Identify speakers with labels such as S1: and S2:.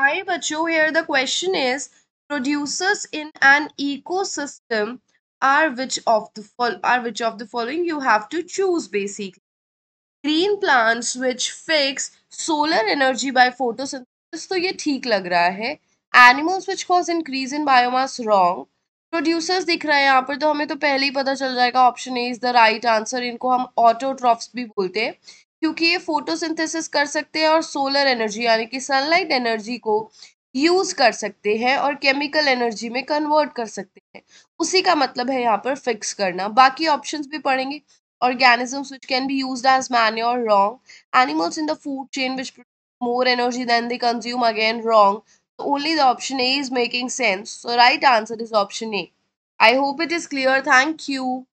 S1: हाय बच्चों here the question is producers in an ecosystem are which of the are which of the following you have to choose basically green plants which fix solar energy by photosynthesis तो ये ठीक लग रहा है animals which cause increase in biomass wrong producers दिख रहा है यहाँ पर तो हमें तो पहले ही पता चल जाएगा option A is the right answer इनको हम ऑटोट्रॉफ्स भी बोलते हैं क्योंकि ये फोटोसिंथेसिस कर सकते हैं और सोलर एनर्जी यानी कि सनलाइट एनर्जी को यूज़ कर सकते हैं और केमिकल एनर्जी में कन्वर्ट कर सकते हैं उसी का मतलब है यहाँ पर फिक्स करना बाकी ऑप्शन भी पढ़ेंगे organisms which can be use as man manure wrong animals in the food chain which more energy than they consume again wrong only the option A is making sense so right answer is option A I hope it is clear thank you